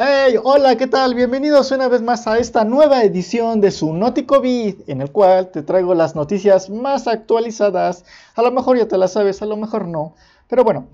Hey, hola, ¿qué tal? Bienvenidos una vez más a esta nueva edición de su NotiCovid, en el cual te traigo las noticias más actualizadas. A lo mejor ya te las sabes, a lo mejor no. Pero bueno,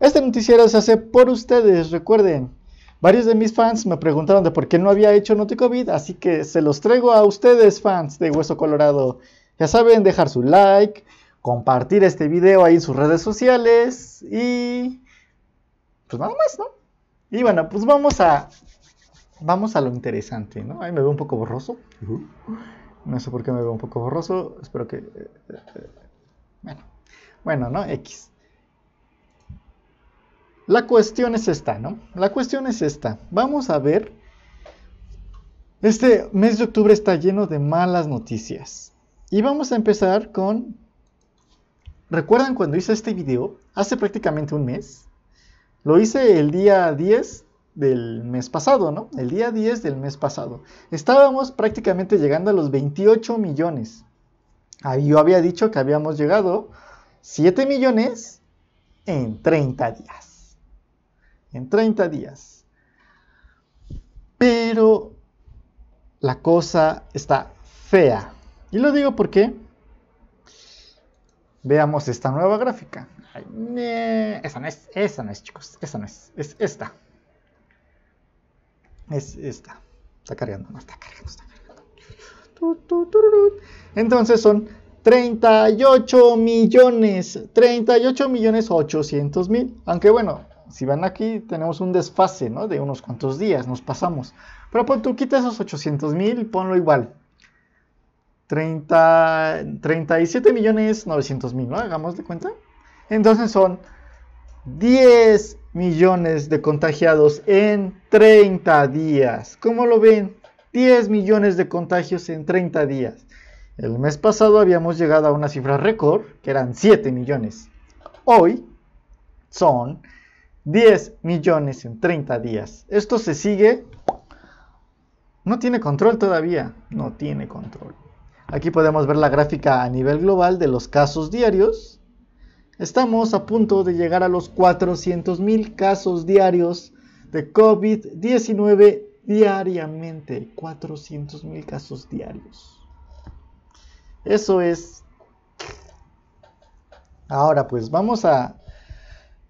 este noticiero se hace por ustedes, recuerden. Varios de mis fans me preguntaron de por qué no había hecho NotiCovid, así que se los traigo a ustedes, fans de Hueso Colorado. Ya saben, dejar su like, compartir este video ahí en sus redes sociales y... Pues nada más, ¿no? Y bueno, pues vamos a, vamos a lo interesante, ¿no? Ahí me veo un poco borroso. No sé por qué me veo un poco borroso. Espero que... Eh, eh, bueno, bueno, ¿no? X. La cuestión es esta, ¿no? La cuestión es esta. Vamos a ver. Este mes de octubre está lleno de malas noticias. Y vamos a empezar con... ¿Recuerdan cuando hice este video? Hace prácticamente un mes. Lo hice el día 10 del mes pasado, ¿no? El día 10 del mes pasado. Estábamos prácticamente llegando a los 28 millones. Yo había dicho que habíamos llegado 7 millones en 30 días. En 30 días. Pero la cosa está fea. Y lo digo porque veamos esta nueva gráfica esa no es, esa no es, chicos. Esa no es, es esta. Es esta. Está cargando, no está cargando, está cargando. Entonces son 38 millones, 38 millones 800 mil. Aunque bueno, si van aquí tenemos un desfase, ¿no? De unos cuantos días, nos pasamos. Pero pon tú, quita esos 800 mil, ponlo igual. 30, 37 millones 900 mil, ¿no? Hagamos de cuenta. Entonces son 10 millones de contagiados en 30 días. ¿Cómo lo ven? 10 millones de contagios en 30 días. El mes pasado habíamos llegado a una cifra récord, que eran 7 millones. Hoy son 10 millones en 30 días. Esto se sigue... No tiene control todavía. No tiene control. Aquí podemos ver la gráfica a nivel global de los casos diarios Estamos a punto de llegar a los 400.000 casos diarios de COVID-19 diariamente. 400.000 casos diarios. Eso es... Ahora pues vamos a,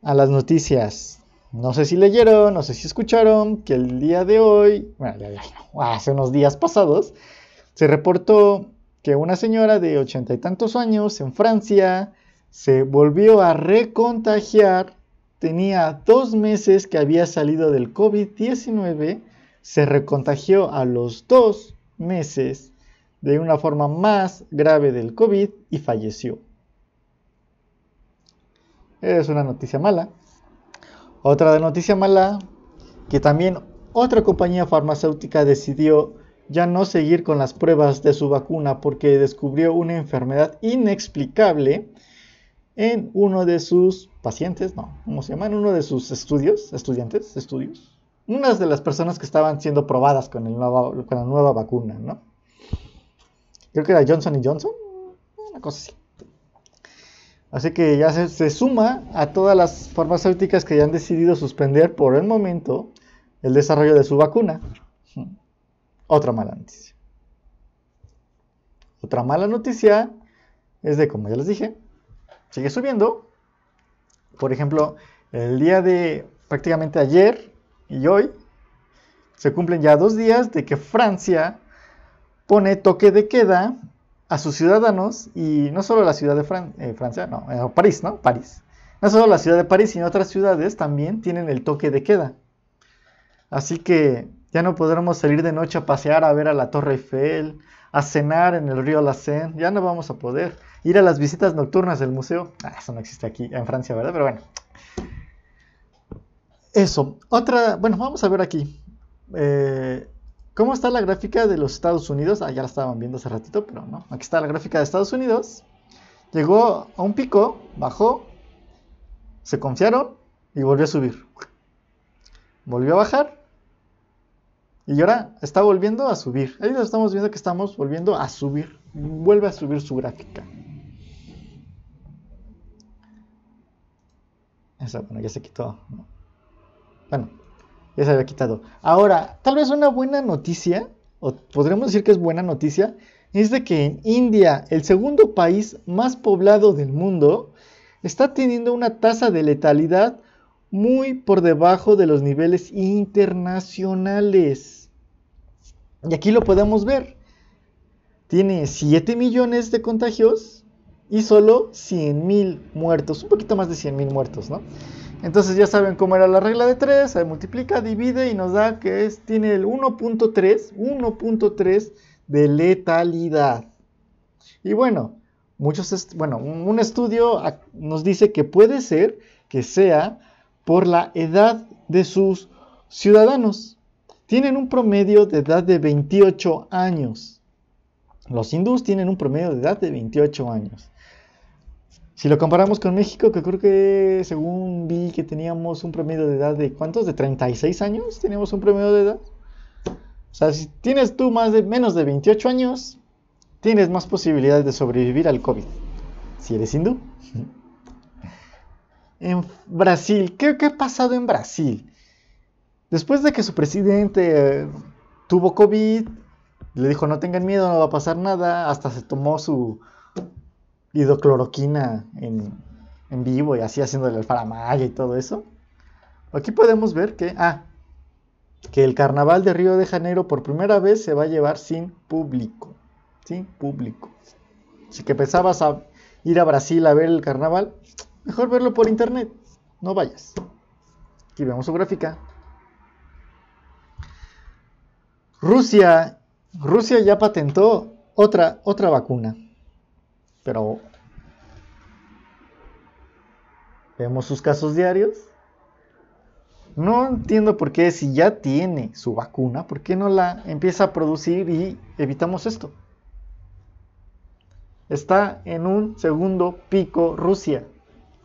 las noticias. No sé si leyeron, no sé si escucharon que el día de hoy, bueno, hace unos días pasados, se reportó que una señora de ochenta y tantos años en Francia se volvió a recontagiar, tenía dos meses que había salido del COVID-19, se recontagió a los dos meses de una forma más grave del COVID y falleció. Es una noticia mala. Otra de noticia mala, que también otra compañía farmacéutica decidió ya no seguir con las pruebas de su vacuna porque descubrió una enfermedad inexplicable en uno de sus pacientes, no, ¿cómo se llama? En uno de sus estudios, estudiantes, estudios, unas de las personas que estaban siendo probadas con, el nuevo, con la nueva vacuna, ¿no? Creo que era Johnson y Johnson, una cosa así. Así que ya se, se, suma a todas las farmacéuticas que ya han decidido suspender por el momento el desarrollo de su vacuna. Hmm. Otra mala noticia. Otra mala noticia es de, como ya les dije, sigue subiendo. Por ejemplo, el día de prácticamente ayer y hoy se cumplen ya dos días de que Francia pone toque de queda a sus ciudadanos y no solo la ciudad de eh, Francia, eh, no, París, ¿no? París. No solo la ciudad de París, sino otras ciudades también tienen el toque de queda. Así que ya no podremos salir de noche a pasear a ver a la Torre Eiffel a cenar en el río Lacen, ya no vamos a poder ir a las visitas nocturnas del museo. Ah, eso no existe aquí en Francia, ¿verdad? Pero bueno. Eso. Otra, bueno, vamos a ver aquí. Eh, ¿Cómo está la gráfica de los Estados Unidos? Ah, ya la estaban viendo hace ratito, pero no. Aquí está la gráfica de Estados Unidos. Llegó a un pico, bajó, se confiaron y volvió a subir. Volvió a bajar y ahora está volviendo a subir. Ahí lo estamos viendo que estamos volviendo a subir. Vuelve a subir su gráfica. Esa, bueno, ya se quitó. Bueno, ya se había quitado. Ahora, tal vez una buena noticia, o podríamos decir que es buena noticia, es de que en India, el segundo país más poblado del mundo, está teniendo una tasa de letalidad muy por debajo de los niveles internacionales. Y aquí lo podemos ver. Tiene 7 millones de contagios y solo 100 mil muertos, un poquito más de 100 mil muertos, ¿no? Entonces ya saben cómo era la regla de 3, se multiplica, divide y nos da que es, tiene el 1.3, 1.3 de letalidad. Y bueno, muchos bueno, un estudio nos dice que puede ser que sea por la edad de sus ciudadanos tienen un promedio de edad de 28 años. Los hindús tienen un promedio de edad de 28 años. Si lo comparamos con México, que creo que según vi que teníamos un promedio de edad de ¿cuántos? ¿De 36 años? ¿Tenemos un promedio de edad? O sea, si tienes tú más de, menos de 28 años, tienes más posibilidades de sobrevivir al COVID. Si eres hindú. En Brasil, ¿qué, qué ha pasado en Brasil? Después de que su presidente eh, tuvo COVID, le dijo no tengan miedo, no va a pasar nada, hasta se tomó su hidrocloroquina en, vivo y así haciéndole el faramaya y todo eso. Aquí podemos ver que, ah, que el carnaval de Río de Janeiro por primera vez se va a llevar sin público, sin público. Si que pensabas a ir a Brasil a ver el carnaval, mejor verlo por internet, no vayas. Aquí vemos su gráfica. Rusia, Rusia ya patentó otra, otra vacuna, pero vemos sus casos diarios. No entiendo por qué si ya tiene su vacuna, ¿por qué no la empieza a producir y evitamos esto? Está en un segundo pico Rusia.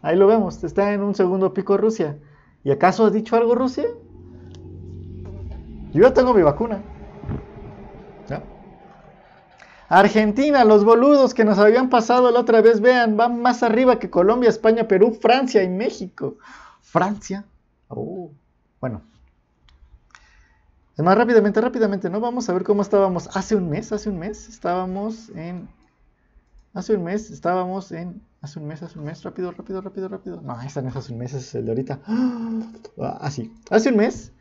Ahí lo vemos, está en un segundo pico Rusia. ¿Y acaso ha dicho algo Rusia? Yo ya tengo mi vacuna. Argentina, los boludos que nos habían pasado la otra vez, vean, van más arriba que Colombia, España, Perú, Francia y México. Francia. Oh, bueno. Más rápidamente, rápidamente, ¿no? Vamos a ver cómo estábamos hace un mes, hace un mes, estábamos en... Hace un mes, estábamos en... Hace un mes, hace un mes, rápido, rápido, rápido, rápido. No, esa no es hace un mes, es el de ahorita. Ah, así. hace un mes,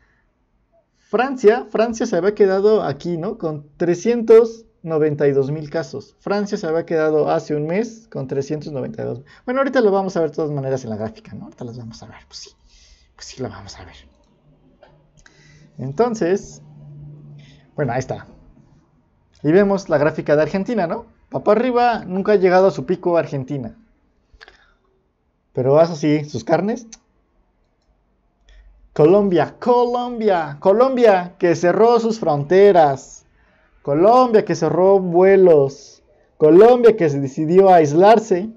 Francia, Francia se había quedado aquí, ¿no? Con 300... 92 mil casos. Francia se había quedado hace un mes con 392. Bueno, ahorita lo vamos a ver de todas maneras en la gráfica, ¿no? Ahorita las vamos a ver, pues sí. Pues sí, lo vamos a ver. Entonces, bueno, ahí está. Y vemos la gráfica de Argentina, ¿no? Papá arriba nunca ha llegado a su pico Argentina. Pero vas así, sus carnes. Colombia, Colombia, Colombia, que cerró sus fronteras Colombia que cerró vuelos, Colombia que se decidió aislarse,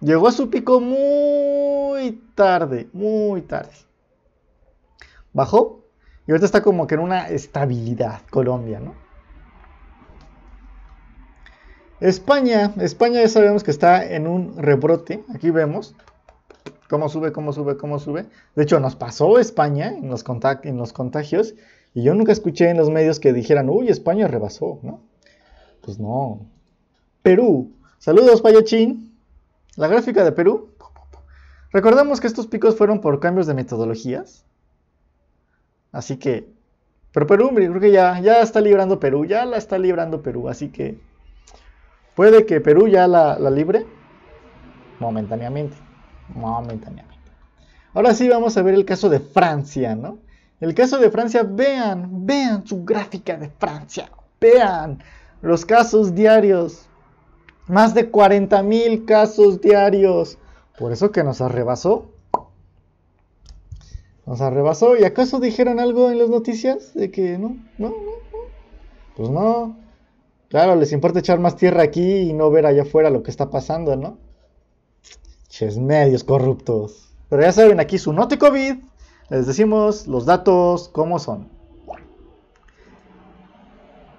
llegó a su pico muy tarde, muy tarde. Bajó y ahorita está como que en una estabilidad Colombia, ¿no? España, España ya sabemos que está en un rebrote, aquí vemos cómo sube, cómo sube, cómo sube. De hecho, nos pasó España en los contagios y yo nunca escuché en los medios que dijeran, uy, España rebasó, ¿no? Pues no. Perú. Saludos, Payachín. La gráfica de Perú. Recordemos que estos picos fueron por cambios de metodologías. Así que. Pero Perú, creo que ya, ya está librando Perú. Ya la está librando Perú. Así que. Puede que Perú ya la, la libre. Momentáneamente. Momentáneamente. Ahora sí vamos a ver el caso de Francia, ¿no? El caso de Francia, vean, vean su gráfica de Francia, vean los casos diarios. Más de 40 mil casos diarios. Por eso que nos arrebasó. Nos arrebasó. ¿Y acaso dijeron algo en las noticias? De que no, no, no, no. Pues no. Claro, les importa echar más tierra aquí y no ver allá afuera lo que está pasando, ¿no? Ches medios corruptos. Pero ya saben, aquí su note COVID. Les decimos los datos cómo son.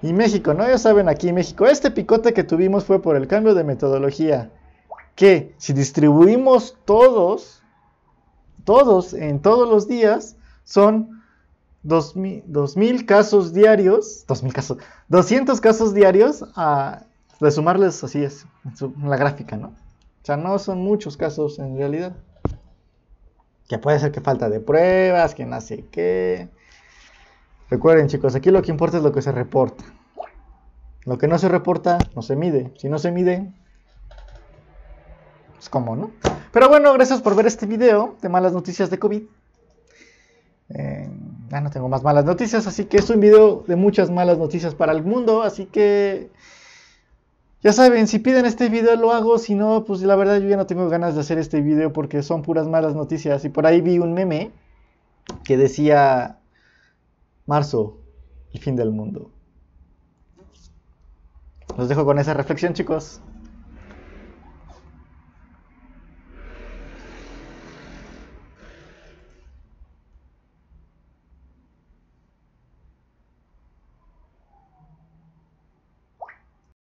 Y México, ¿no? Ya saben aquí México. Este picote que tuvimos fue por el cambio de metodología. Que si distribuimos todos, todos en todos los días, son 2000, casos diarios, 2000 casos, 200 casos diarios a, de sumarles así es, en la gráfica, ¿no? O sea, no son muchos casos en realidad. Que puede ser que falta de pruebas, que no sé qué. Recuerden chicos, aquí lo que importa es lo que se reporta. Lo que no se reporta no se mide. Si no se mide, es pues, como, ¿no? Pero bueno, gracias por ver este video de malas noticias de COVID. Eh, ya no tengo más malas noticias, así que es un video de muchas malas noticias para el mundo, así que... Ya saben, si piden este video lo hago, si no, pues la verdad yo ya no tengo ganas de hacer este video porque son puras malas noticias. Y por ahí vi un meme que decía, marzo, el fin del mundo. Los dejo con esa reflexión, chicos.